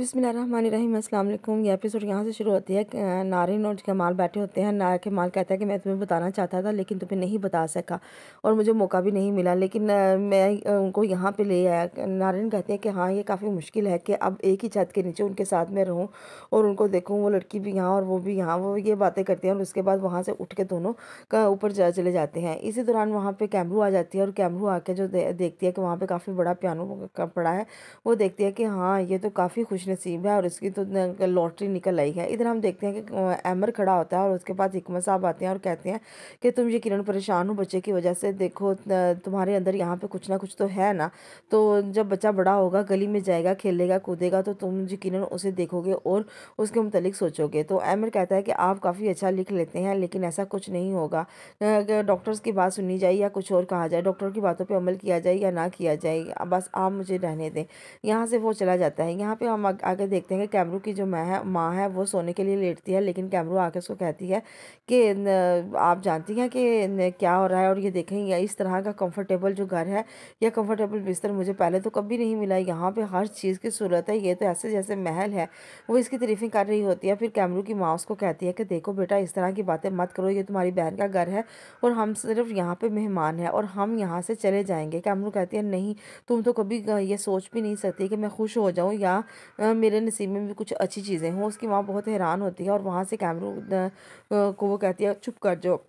अस्सलाम वालेकुम ये एपिसोड यहाँ से शुरू होती है नारिन और कमाल बैठे होते हैं ना कमाल कहता है कि मैं तुम्हें बताना चाहता था लेकिन तुम्हें नहीं बता सका और मुझे मौका भी नहीं मिला लेकिन मैं उनको यहाँ पे ले आया नारिन कहते हैं कि हाँ ये काफ़ी मुश्किल है कि अब एक ही छत के नीचे उनके साथ में रहूँ और उनको देखूँ वो लड़की भी यहाँ और वो भी यहाँ वो ये बातें करती हैं और उसके बाद वहाँ से उठ के दोनों ऊपर चले जाते हैं इसी दौरान वहाँ पर कैमरू आ जाती है और कैमरू आके जो देखती है कि वहाँ पर काफ़ी बड़ा पियानो पड़ा है वो देखती है कि हाँ ये तो काफ़ी खुश खुश नसीब है और उसकी तो लॉटरी निकल आई है इधर हम देखते हैं कि अमर खड़ा होता है और उसके पास हिकमत साहब आते हैं और कहते हैं कि तुम ये किरण परेशान हो बच्चे की वजह से देखो तुम्हारे अंदर यहाँ पर कुछ ना कुछ तो है ना तो जब बच्चा बड़ा होगा गली में जाएगा खेलेगा कूदेगा तो तुम यकीन उसे देखोगे और उसके मतलब सोचोगे तो अमर कहता है कि आप काफ़ी अच्छा लिख लेते हैं लेकिन ऐसा कुछ नहीं होगा डॉक्टर्स की बात सुनी जाए या कुछ और कहा जाए डॉक्टर की बातों पर अमल किया जाए या ना किया जाए बस आप मुझे रहने दें यहाँ से वो चला जाता है यहाँ पर हम आग, आगे देखते हैं कि कैमरू की जो माँ है माँ है वो सोने के लिए लेटती है लेकिन कैमरू आके उसको कहती है कि आप जानती हैं कि क्या हो रहा है और ये देखें या इस तरह का कंफर्टेबल जो घर है यह कंफर्टेबल बिस्तर मुझे पहले तो कभी नहीं मिला यहाँ पर हर चीज़ की सूरत है ये तो ऐसे जैसे महल है वो इसकी तरीफिंग कर रही होती है फिर कैमरू की माँ उसको कहती है कि देखो बेटा इस तरह की बातें मत करो ये तुम्हारी बहन का घर है और हम सिर्फ यहाँ पर मेहमान हैं और हम यहाँ से चले जाएंगे कैमरू कहती है नहीं तुम तो कभी ये सोच भी नहीं सकती कि मैं खुश हो जाऊँ या मेरे नसीब में भी कुछ अच्छी चीज़ें हों उसकी माँ बहुत हैरान होती है और वहाँ से कैमरों को वो कहती है चुप कर जाओ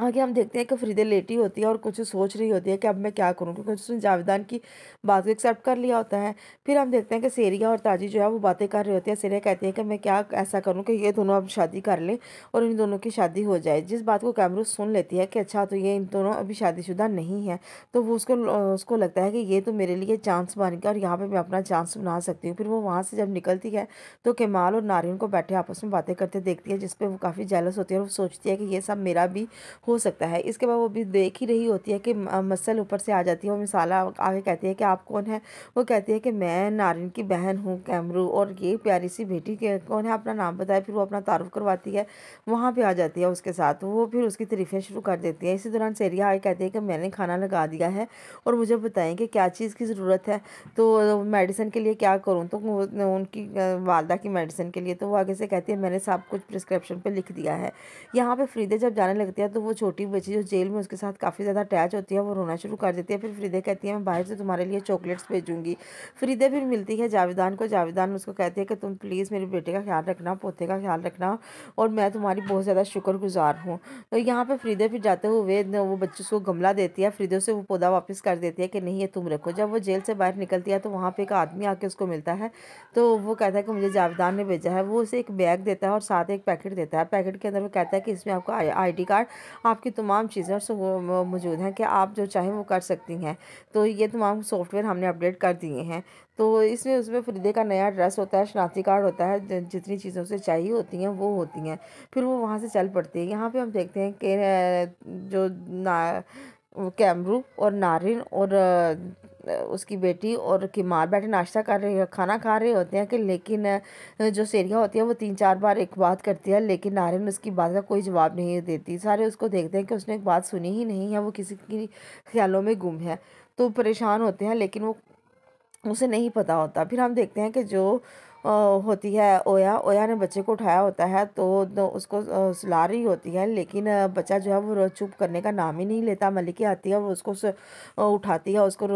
आगे हम देखते हैं कि फ्रीदे लेटी होती है और कुछ सोच रही होती है कि अब मैं क्या करूं क्योंकि उसने जावेदान की बात को एक्सेप्ट कर लिया होता है फिर हम देखते हैं कि सेरिया और ताजी जो है वो बातें कर रही होती है सेरिया कहती है कि मैं क्या ऐसा करूं कि ये दोनों अब शादी कर लें और इन दोनों की शादी हो जाए जिस बात को कैमरू सुन लेती है कि अच्छा तो ये इन दोनों अभी शादीशुदा नहीं है तो वो उसको उसको लगता है कि ये तो मेरे लिए चांस बन गया और यहाँ पर मैं अपना चांस बना सकती हूँ फिर वो वहाँ से जब निकलती है तो केमाल और नारियन को बैठे आपस में बातें करते देखती है जिसपे वो काफ़ी जेलस होती है और वो सोचती है कि ये सब मेरा भी हो सकता है इसके बाद वो भी देख ही रही होती है कि मसल ऊपर से आ जाती है और मिसाला आगे कहती है कि आप कौन है वो कहती है कि मैं नारिन की बहन हूँ कैमरू और ये प्यारी सी बेटी कौन है अपना नाम बताया फिर वो अपना तारुफ करवाती है वहाँ पर आ जाती है उसके साथ वो फिर उसकी तरीफें शुरू कर देती है इसी दौरान सेरिया आगे कहती है कि मैंने खाना लगा दिया है और मुझे बताएं कि क्या चीज़ की ज़रूरत है तो मेडिसिन के लिए क्या करूँ तो उनकी वालदा की मेडिसिन के लिए तो वो आगे से कहती है मैंने सब कुछ प्रिस्क्रिप्शन पर लिख दिया है यहाँ पर फ्रीदे जब जाने लगती है तो वो वो छोटी बच्ची जो जेल में उसके साथ काफ़ी ज़्यादा अटैच होती है वो रोना शुरू कर देती है फिर फ्रीदे कहती है मैं बाहर से तुम्हारे लिए चॉकलेट्स भेजूँगी फ्रीदे फिर मिलती है जावेदान को जावेदान उसको कहती है कि तुम प्लीज़ मेरे बेटे का ख्याल रखना पोते का ख्याल रखना और मैं तुम्हारी बहुत ज़्यादा शुक्र गुजार हूँ तो यहाँ पर फ्रीदे फिर जाते हुए वो बच्चे उसको गमला देती है फ्रीदे से वो पौधा वापस कर देती है कि नहीं ये तुम रखो जब वो जेल से बाहर निकलती है तो वहाँ पर एक आदमी आके उसको मिलता है तो वो कहता है कि मुझे जावेदान ने भेजा है वो उसे एक बैग देता है और साथ एक पैकेट देता है पैकेट के अंदर वो कहता है कि इसमें आपका आईडी कार्ड आपकी तमाम चीज़ें मौजूद हैं कि आप जो चाहें वो कर सकती हैं तो ये तमाम सॉफ्टवेयर हमने अपडेट कर दिए हैं तो इसमें उसमें फरीदे का नया ड्रेस होता है शनाख्ती कार्ड होता है जितनी चीज़ों से चाहिए होती हैं वो होती हैं फिर वो वहाँ से चल पड़ती है यहाँ पर हम देखते हैं कि जो ना कैमरू और नारिन और उसकी बेटी और माँ बैठे नाश्ता कर रहे खाना खा रहे होते हैं कि लेकिन जो सेरिया होती है वो तीन चार बार एक बात करती है लेकिन नारियन उसकी बात का कोई जवाब नहीं देती सारे उसको देखते हैं कि उसने एक बात सुनी ही नहीं है वो किसी की ख्यालों में गुम है तो परेशान होते हैं लेकिन वो उसे नहीं पता होता फिर हम देखते हैं कि जो होती है ओया ओया ने बच्चे को उठाया होता है तो, उसको सुला रही होती है लेकिन बच्चा जो है वो चुप करने का नाम ही नहीं लेता मलिकी आती है वो उसको उठाती है उसको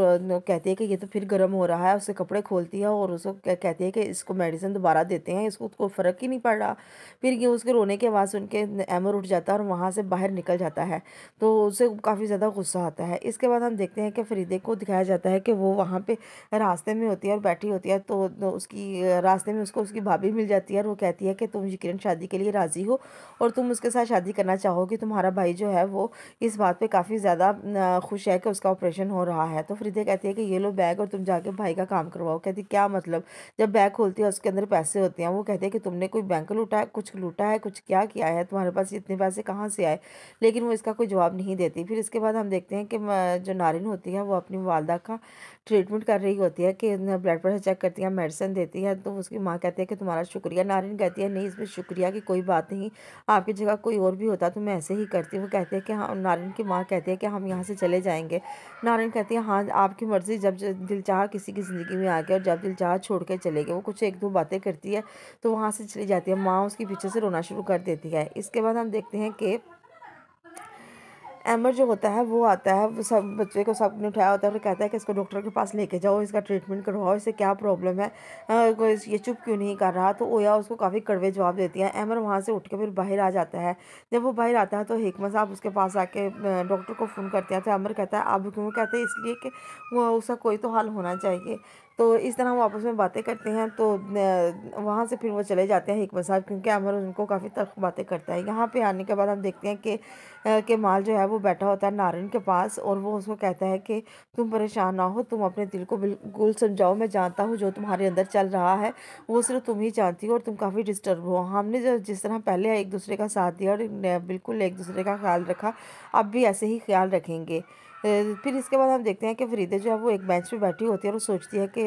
कहती है कि ये तो फिर गर्म हो रहा है उसके कपड़े खोलती है और उसको कहती है कि इसको मेडिसिन दोबारा देते हैं इसको उसको फ़र्क ही नहीं पड़ रहा फिर ये उसके रोने के आवाज़ सुन के एमर उठ जाता है और वहाँ से बाहर निकल जाता है तो उसे काफ़ी ज़्यादा गुस्सा आता है इसके बाद हम देखते हैं कि फरीदे को दिखाया जाता है कि वो वहाँ पर रास्ते में होती है और बैठी होती है तो, तो उसकी रास्ते में उसको उसकी भाभी मिल जाती है और वो कहती है कि तुम यकीन शादी के लिए राज़ी हो और तुम उसके साथ शादी करना चाहो कि तुम्हारा भाई जो है वो इस बात पर काफ़ी ज़्यादा खुश है कि उसका ऑपरेशन हो रहा है तो फ्रीदे कहती है कि ये लो बैग और तुम जाके भाई का काम करवाओ कहती क्या मतलब जब बैग खोलती है उसके अंदर पैसे होते हैं वो कहते हैं कि तुमने कोई बैंक लूटा है कुछ लूटा है कुछ क्या किया है तुम्हारे पास इतने पैसे कहाँ से आए लेकिन वो इसका कोई जवाब नहीं देती फिर इसके बाद हम देखते हैं कि जो नारिन होती है वो अपनी वालदा का ट्रीटमेंट कर रही होती है कि ब्लड प्रेशर चेक करती है मेडिसिन देती है तो उसकी माँ कहती है कि तुम्हारा शुक्रिया नारायण कहती है नहीं इसमें शुक्रिया की कोई बात नहीं आपकी जगह कोई और भी होता तो मैं ऐसे ही करती वो कहते हैं कि हाँ नारायण की माँ कहती है कि हम यहाँ से चले जाएंगे नारायण कहती है हाँ आपकी मर्ज़ी जब दिल चाह किसी की ज़िंदगी में आ गया और जब दिल चाह छोड़ के चले गए वो कुछ एक दो बातें करती है तो वहाँ से चली जाती है माँ उसके पीछे से रोना शुरू कर देती है इसके बाद हम देखते हैं कि एमर जो होता है वो आता है वो सब बच्चे को सब ने उठाया होता है और कहता है कि इसको डॉक्टर के पास लेके जाओ इसका ट्रीटमेंट करवाओ इसे क्या प्रॉब्लम है ये चुप क्यों नहीं कर रहा तो ओया उसको काफ़ी कड़वे जवाब देती है एमर वहाँ से उठ के फिर बाहर आ जाता है जब वो बाहर आता है तो हेकमा साहब उसके पास आके डॉक्टर को फ़ोन करते हैं तो एमर कहता है आप क्यों कहते हैं इसलिए कि उसका कोई तो हाल होना चाहिए तो इस तरह हम आपस में बातें करते हैं तो वहाँ से फिर वो चले जाते हैं हिकमत साहब क्योंकि अमर उनको काफ़ी तर्क बातें करता है यहाँ पे आने के बाद हम देखते हैं कि के माल जो है वो बैठा होता है नारायण के पास और वो उसको कहता है कि तुम परेशान ना हो तुम अपने दिल को बिल्कुल समझाओ मैं जानता हूँ जो तुम्हारे अंदर चल रहा है वो सिर्फ तुम ही जानती हो और तुम काफ़ी डिस्टर्ब हो हमने जो जिस तरह पहले एक दूसरे का साथ दिया और बिल्कुल एक दूसरे का ख्याल रखा अब भी ऐसे ही ख्याल रखेंगे फिर इसके बाद हम देखते हैं कि फरीदे जो है वो एक बेंच पे बैठी होती है और सोचती है कि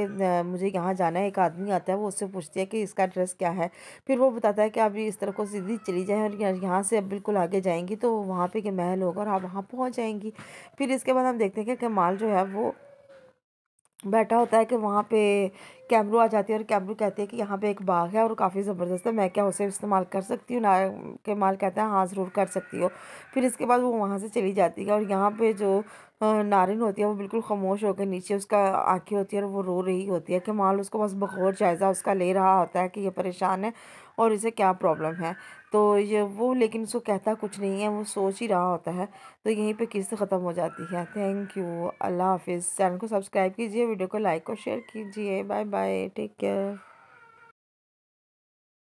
मुझे यहाँ जाना है एक आदमी आता है वो उससे पूछती है कि इसका एड्रेस क्या है फिर वो बताता है कि आप इस तरह को सीधी चली जाएँ और यहाँ से अब बिल्कुल आगे जाएंगी तो वहाँ पर महल होगा और आप वहाँ पहुँच जाएंगी फिर इसके बाद हम देखते हैं कि कमाल जो है वो बैठा होता है कि वहाँ पे कैमरू आ जाती है और कैमरू कहते हैं कि यहाँ पे एक बाग है और काफ़ी ज़बरदस्त है मैं क्या उसे इस्तेमाल कर सकती हूँ ना कमाल कहता है हाँ ज़रूर कर सकती हो फिर इसके बाद वो वहाँ से चली जाती है और यहाँ पे जो नारिन होती है वो बिल्कुल खामोश होकर नीचे उसका आँखें होती है और वो रो रही होती है कि माल उसको बस बखौर जायज़ा उसका ले रहा होता है कि ये परेशान है और इसे क्या प्रॉब्लम है तो ये वो लेकिन उसको कहता कुछ नहीं है वो सोच ही रहा होता है तो यहीं पे किस्त ख़त्म हो जाती है थैंक यू अल्लाह हाफिज़ चैनल को सब्सक्राइब कीजिए वीडियो को लाइक और शेयर कीजिए बाय बाय टेक केयर